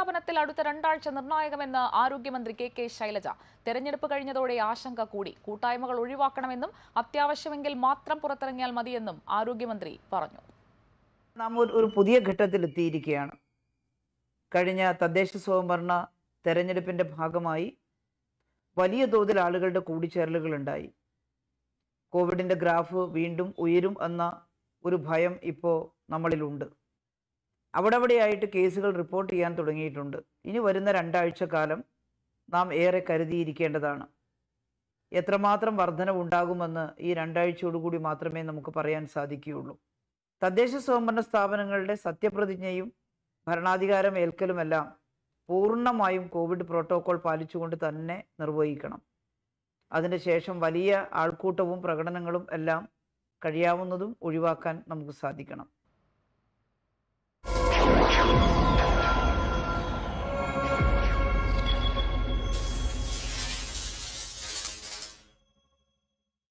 പ്രഖ്യാപനത്തിൽ അടുത്ത രണ്ടാഴ്ച നിർണായകമെന്ന് ആരോഗ്യമന്ത്രി കെ കെ ശൈലജ തെരഞ്ഞെടുപ്പ് കഴിഞ്ഞതോടെ ആശങ്ക കൂടി കൂട്ടായ്മകൾ ഒഴിവാക്കണമെന്നും അത്യാവശ്യമെങ്കിൽ മാത്രം പുറത്തിറങ്ങിയാൽ മതിയെന്നും ആരോഗ്യമന്ത്രി പറഞ്ഞു നാം ഒരു പുതിയ ഘട്ടത്തിലെത്തിയിരിക്കുകയാണ് എത്തിയിരിക്കുകയാണ് കഴിഞ്ഞ തദ്ദേശ സ്വയംഭരണ തെരഞ്ഞെടുപ്പിൻ്റെ ഭാഗമായി വലിയ തോതിൽ ആളുകളുടെ കൂടിച്ചേരലുകൾ ഉണ്ടായി കോവിഡിൻ്റെ ഗ്രാഫ് വീണ്ടും ഉയരും എന്ന ഒരു ഭയം ഇപ്പോൾ നമ്മളിലുണ്ട് അവിടെവിടെയായിട്ട് കേസുകൾ റിപ്പോർട്ട് ചെയ്യാൻ തുടങ്ങിയിട്ടുണ്ട് ഇനി വരുന്ന രണ്ടാഴ്ച കാലം നാം ഏറെ കരുതിയിരിക്കേണ്ടതാണ് എത്രമാത്രം ഉണ്ടാകുമെന്ന് ഈ രണ്ടാഴ്ചയോടുകൂടി മാത്രമേ നമുക്ക് പറയാൻ സാധിക്കുകയുള്ളൂ തദ്ദേശ സ്വയംഭരണ സ്ഥാപനങ്ങളുടെ സത്യപ്രതിജ്ഞയും ഭരണാധികാരം ഏൽക്കലുമെല്ലാം പൂർണ്ണമായും കോവിഡ് പ്രോട്ടോകോൾ പാലിച്ചുകൊണ്ട് തന്നെ നിർവഹിക്കണം അതിനുശേഷം വലിയ ആൾക്കൂട്ടവും പ്രകടനങ്ങളും എല്ലാം കഴിയാവുന്നതും ഒഴിവാക്കാൻ നമുക്ക് സാധിക്കണം